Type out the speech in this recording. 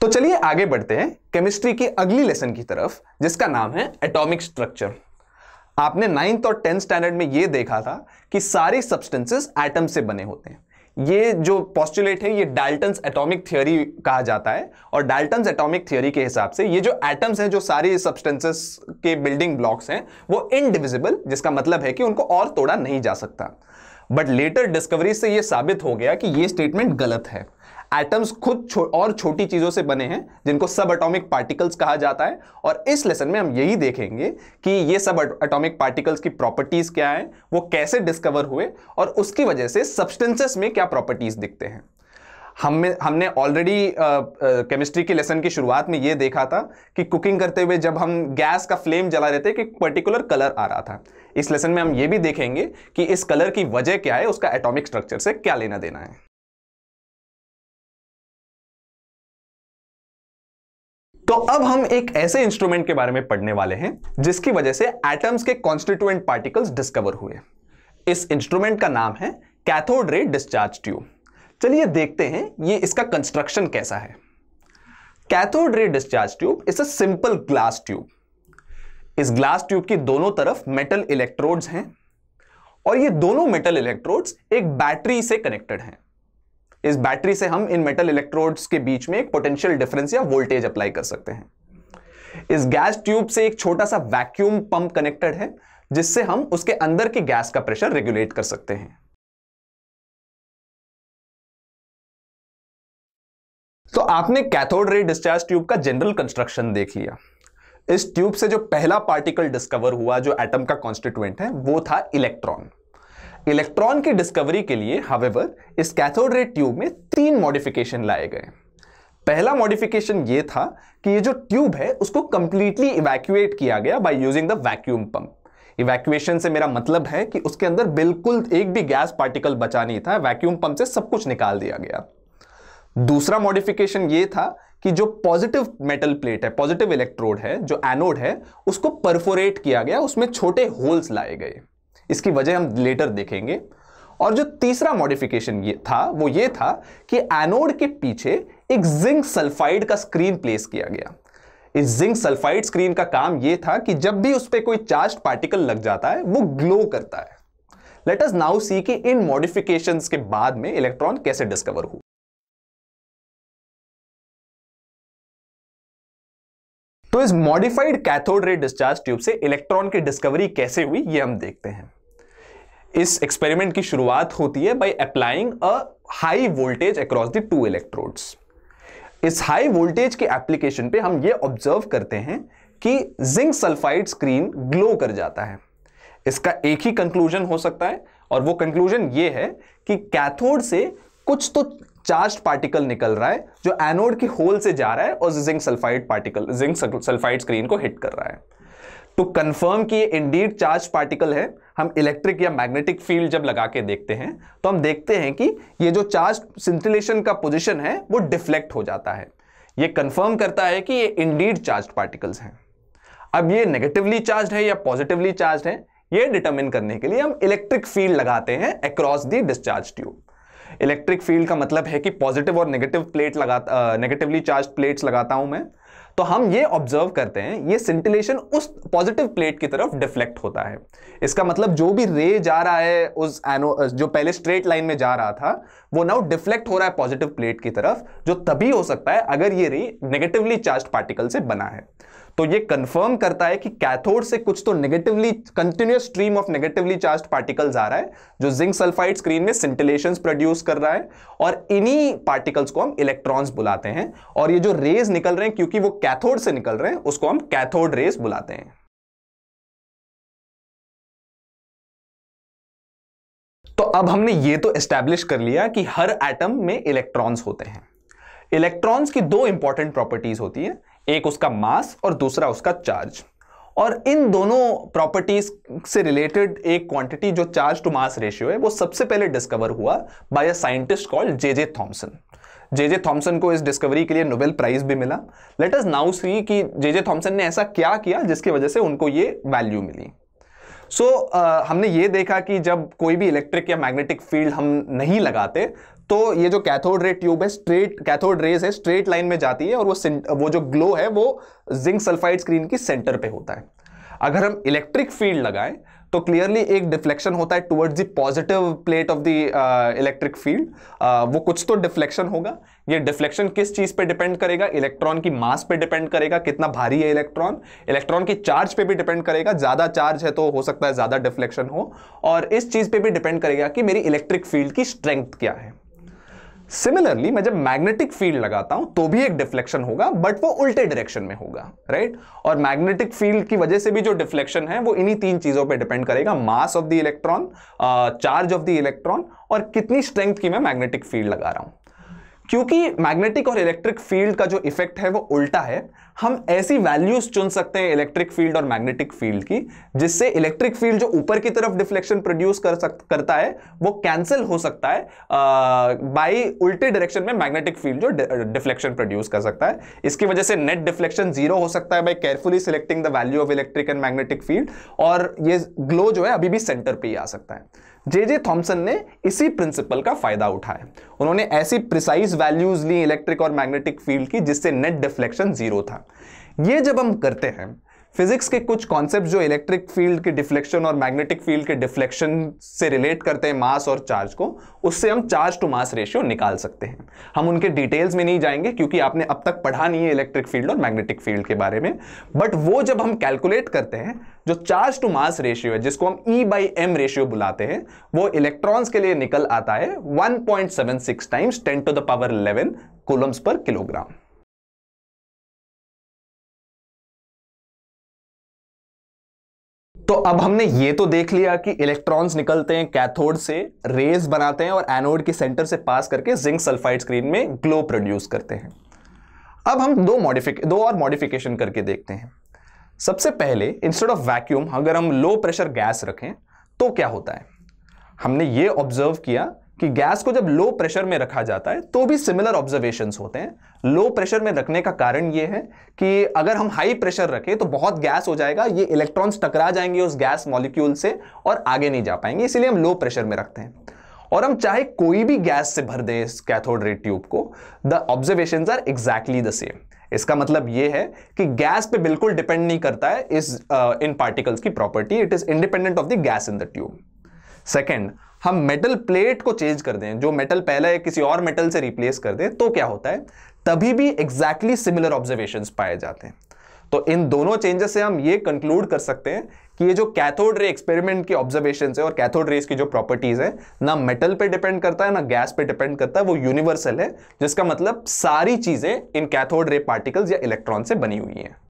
तो चलिए आगे बढ़ते हैं केमिस्ट्री की अगली लेसन की तरफ जिसका नाम है एटॉमिक स्ट्रक्चर आपने नाइन्थ और टेंथ स्टैंडर्ड में ये देखा था कि सारे सब्सटेंसेस एटम से बने होते हैं ये जो पॉस्टुलेट है ये डाल्टन एटॉमिक थियोरी कहा जाता है और डाल्टन एटॉमिक थियोरी के हिसाब से ये जो एटम्स हैं जो सारी सब्सटेंसेस के बिल्डिंग ब्लॉक्स हैं वो इनडिविजिबल जिसका मतलब है कि उनको और तोड़ा नहीं जा सकता बट लेटर डिस्कवरी से ये साबित हो गया कि ये स्टेटमेंट गलत है एटम्स खुद छो, और छोटी चीज़ों से बने हैं जिनको सब एटॉमिक पार्टिकल्स कहा जाता है और इस लेसन में हम यही देखेंगे कि ये सब एटॉमिक पार्टिकल्स की प्रॉपर्टीज़ क्या हैं वो कैसे डिस्कवर हुए और उसकी वजह से सब्सटेंसेस में क्या प्रॉपर्टीज़ दिखते हैं हमें हमने ऑलरेडी केमिस्ट्री के लेसन की शुरुआत में ये देखा था कि कुकिंग करते हुए जब हम गैस का फ्लेम जला रहे थे कि पर्टिकुलर कलर आ रहा था इस लेसन में हम ये भी देखेंगे कि इस कलर की वजह क्या है उसका एटॉमिक स्ट्रक्चर से क्या लेना देना है तो अब हम एक ऐसे इंस्ट्रूमेंट के बारे में पढ़ने वाले हैं जिसकी वजह से एटम्स के कॉन्स्टिट्यूएंट पार्टिकल्स डिस्कवर हुए इस इंस्ट्रूमेंट का नाम है कैथोड रे डिस्चार्ज ट्यूब चलिए देखते हैं ये इसका कंस्ट्रक्शन कैसा है cathode ray discharge tube is a simple glass tube इस ग्लास ट्यूब की दोनों तरफ मेटल इलेक्ट्रोड्स हैं और ये दोनों मेटल इलेक्ट्रोड्स एक बैटरी से कनेक्टेड हैं इस बैटरी से हम इन मेटल इलेक्ट्रोड्स के बीच में एक पोटेंशियल डिफरेंस या वोल्टेज अप्लाई कर सकते हैं इस गैस ट्यूब से एक छोटा सा वैक्यूम पंप कनेक्टेड है जिससे हम उसके अंदर की गैस का प्रेशर रेगुलेट कर सकते हैं तो आपने कैथोड रे डिस्चार्ज ट्यूब का जनरल कंस्ट्रक्शन देख लिया इस ट्यूब से जो पहला पार्टिकल डिस्कवर हुआ जो एटम का कॉन्स्टिट्यूएंट है वो था इलेक्ट्रॉन इलेक्ट्रॉन की डिस्कवरी के लिए हावेवर इस कैथोड रे ट्यूब में तीन मॉडिफिकेशन लाए गए पहला मॉडिफिकेशन ये था कि ये जो ट्यूब है उसको कंप्लीटली इवैक्यूएट किया गया by using the vacuum pump evacuation से मेरा मतलब है कि उसके अंदर बिल्कुल एक भी गैस पार्टिकल बचा नहीं था वैक्यूम पंप से सब कुछ निकाल दिया गया दूसरा मॉडिफिकेशन ये था कि जो पॉजिटिव मेटल प्लेट है पॉजिटिव इलेक्ट्रोड है जो एनोड है उसको परफोरेट किया गया उसमें छोटे होल्स लाए गए इसकी वजह हम लेटर देखेंगे और जो तीसरा मॉडिफिकेशन ये था वो ये था कि एनोड के पीछे एक जिंक सल्फाइड का स्क्रीन प्लेस किया गया इस जिंक सल्फाइड स्क्रीन का काम यह था कि जब भी उस पर कोई चार्ज पार्टिकल लग जाता है वो ग्लो करता है लेट अस नाउ सी कि इन मॉडिफिकेशन के बाद में इलेक्ट्रॉन कैसे डिस्कवर हुआ तो इस modified cathode ray discharge tube से इलेक्ट्रॉन की डिस्कवरी कैसे हुई ये हम देखते हैं इस एक्सपेरिमेंट की शुरुआत होती है by applying a high voltage across the two electrodes इस हाई वोल्टेज के एप्लीकेशन पे हम ये ऑब्जर्व करते हैं कि जिंक सल्फाइड स्क्रीन ग्लो कर जाता है इसका एक ही कंक्लूजन हो सकता है और वो कंक्लूजन ये है कि कैथोड से कुछ तो चार्ज पार्टिकल निकल रहा है जो एनोड के होल से जा रहा है और zinc sulphide particle zinc sulphide screen को हिट कर रहा है टू कंफर्म कि ये इंडीड चार्ज पार्टिकल है हम इलेक्ट्रिक या मैग्नेटिक फील्ड जब लगा के देखते हैं तो हम देखते हैं कि ये जो चार्ज सिंथिलेशन का पोजिशन है वो डिफ्लेक्ट हो जाता है ये कंफर्म करता है कि ये इंडीड चार्ज पार्टिकल्स हैं अब ये नेगेटिवली चार्ज है या पॉजिटिवली चार्ज है ये डिटर्मिन करने के लिए हम इलेक्ट्रिक फील्ड लगाते हैं across the discharge tube electric field का मतलब है कि पॉजिटिव और नेगेटिव प्लेट लगाता नेगेटिवली चार्ज प्लेट्स लगाता हूं मैं तो हम ये ऑब्जर्व करते हैं ये सिंटिलेशन उस पॉजिटिव प्लेट की तरफ डिफ्लेक्ट होता है इसका मतलब जो भी रे जा रहा है उस एनो जो पहले स्ट्रेट लाइन में जा रहा था वो नाउ डिफ्लेक्ट हो रहा है पॉजिटिव प्लेट की तरफ जो तभी हो सकता है अगर ये रे नेगेटिवली चार्ज पार्टिकल से बना है तो ये कंफर्म करता है कि कैथोड से कुछ तो negatively continuous stream of negatively charge particles आ रहा है जो जिंक सल्फाइड स्क्रीन में सिंटिलेशन प्रोड्यूस कर रहा है और इन्हीं पार्टिकल्स को हम इलेक्ट्रॉन्स बुलाते हैं और ये जो रेज निकल रहे हैं क्योंकि वो कैथोड से निकल रहे हैं उसको हम कैथोड रेज बुलाते हैं तो अब हमने ये तो एस्टैब्लिश कर लिया कि हर एटम में इलेक्ट्रॉन्स होते हैं इलेक्ट्रॉन्स की दो इंपॉर्टेंट प्रॉपर्टीज होती है एक उसका मास और दूसरा उसका चार्ज और इन दोनों प्रॉपर्टीज से रिलेटेड एक क्वांटिटी जो चार्ज टू मास रेशियो है वो सबसे पहले डिस्कवर हुआ by a scientist called J J Thomson J J Thomson को इस डिस्कवरी के लिए नोबेल प्राइज भी मिला लेट अस नाउ सी कि जे जे थॉम्सन ने ऐसा क्या किया जिसकी वजह से उनको ये वैल्यू मिली सो so, uh, हमने ये देखा कि जब कोई भी इलेक्ट्रिक या मैग्नेटिक फील्ड हम नहीं लगाते तो ये जो कैथोड रे ट्यूब है स्ट्रेट कैथोड रेज है स्ट्रेट लाइन में जाती है और वो वो जो ग्लो है वो जिंक सल्फाइड स्क्रीन की सेंटर पे होता है अगर हम इलेक्ट्रिक फील्ड लगाएं तो क्लियरली एक डिफ्लेक्शन होता है towards the positive plate of the electric field वो कुछ तो डिफ्लेक्शन होगा ये डिफ्लेक्शन किस चीज़ पे डिपेंड करेगा इलेक्ट्रॉन की मास पे डिपेंड करेगा कितना भारी है इलेक्ट्रॉन इलेक्ट्रॉन के चार्ज पे भी डिपेंड करेगा ज़्यादा चार्ज है तो हो सकता है ज़्यादा डिफ्लेक्शन हो और इस चीज़ पर भी डिपेंड करेगा कि मेरी इलेक्ट्रिक फील्ड की स्ट्रेंथ क्या है सिमिलरली मैं जब मैग्नेटिक फील्ड लगाता हूं तो भी एक डिफ्लेक्शन होगा बट वो उल्टे डायरेक्शन में होगा राइट right? और मैग्नेटिक फील्ड की वजह से भी जो डिफ्लेक्शन है वो इन्हीं तीन चीजों पे डिपेंड करेगा mass of the electron charge of the electron और कितनी स्ट्रेंथ की मैं मैग्नेटिक फील्ड लगा रहा हूं क्योंकि मैग्नेटिक और इलेक्ट्रिक फील्ड का जो इफेक्ट है वो उल्टा है हम ऐसी वैल्यूज चुन सकते हैं इलेक्ट्रिक फील्ड और मैग्नेटिक फील्ड की जिससे इलेक्ट्रिक फील्ड जो ऊपर की तरफ डिफ्लेक्शन प्रोड्यूस कर सक, करता है वो कैंसिल हो सकता है बाई उल्टे डायरेक्शन में मैग्नेटिक फील्ड जो डिफ्लेक्शन प्रोड्यूस कर सकता है इसकी वजह से नेट डिफ्लेक्शन जीरो हो सकता है by carefully selecting the value of electric and magnetic field और ये ग्लो जो है अभी भी सेंटर पर ही आ सकता है जे जे थॉम्सन ने इसी प्रिंसिपल का फायदा उठाया उन्होंने ऐसी प्रिसाइज वैल्यूज ली इलेक्ट्रिक और मैग्नेटिक फील्ड की जिससे नेट डिफ्लेक्शन जीरो था ये जब हम करते हैं फिजिक्स के कुछ कॉन्सेप्ट जो इलेक्ट्रिक फील्ड के डिफ्लेक्शन और मैग्नेटिक फील्ड के डिफ्लेक्शन से रिलेट करते हैं मास और चार्ज को उससे हम चार्ज टू मास रेशियो निकाल सकते हैं हम उनके डिटेल्स में नहीं जाएंगे क्योंकि आपने अब तक पढ़ा नहीं है इलेक्ट्रिक फील्ड और मैग्नेटिक फील्ड के बारे में बट वो जब हम कैलकुलेट करते हैं जो चार्ज टू मास रेशियो है जिसको हम ई बाई एम रेशियो बुलाते हैं वो इलेक्ट्रॉन्स के लिए निकल आता है six times ten to the power eleven coulombs per kilogram तो अब हमने ये तो देख लिया कि इलेक्ट्रॉन्स निकलते हैं कैथोड से रेज बनाते हैं और एनोड के सेंटर से पास करके जिंक सल्फाइड स्क्रीन में ग्लो प्रोड्यूस करते हैं अब हम दो मॉडिफिक दो और मॉडिफिकेशन करके देखते हैं सबसे पहले इंस्टेड ऑफ वैक्यूम अगर हम लो प्रेशर गैस रखें तो क्या होता है हमने ये ऑब्जर्व किया कि गैस को जब लो प्रेशर में रखा जाता है तो भी सिमिलर ऑब्जर्वेशन होते हैं लो प्रेशर में रखने का कारण यह है कि अगर हम हाई प्रेशर रखें तो बहुत गैस हो जाएगा ये इलेक्ट्रॉन्स टकरा जाएंगे उस गैस मॉलिक्यूल से और आगे नहीं जा पाएंगे इसलिए हम लो प्रेशर में रखते हैं और हम चाहे कोई भी गैस से भर दें इस कैथोड रे ट्यूब को the observation are exactly the same इसका मतलब यह है कि गैस पे बिल्कुल डिपेंड नहीं करता है इस इन uh, पार्टिकल्स की property it is independent of the gas in the tube second हम मेटल प्लेट को चेंज कर दें जो मेटल पहले है किसी और मेटल से रिप्लेस कर दें तो क्या होता है तभी भी एग्जैक्टली सिमिलर ऑब्जर्वेशन पाए जाते हैं तो इन दोनों चेंजेस से हम ये कंक्लूड कर सकते हैं कि ये जो कैथोड रे एक्सपेरिमेंट की ऑब्जर्वेशन है और कैथोड रेस की जो प्रॉपर्टीज है ना मेटल पे डिपेंड करता है ना गैस पे डिपेंड करता है वो यूनिवर्सल है जिसका मतलब सारी चीजें इन कैथोड रे पार्टिकल्स या इलेक्ट्रॉन से बनी हुई हैं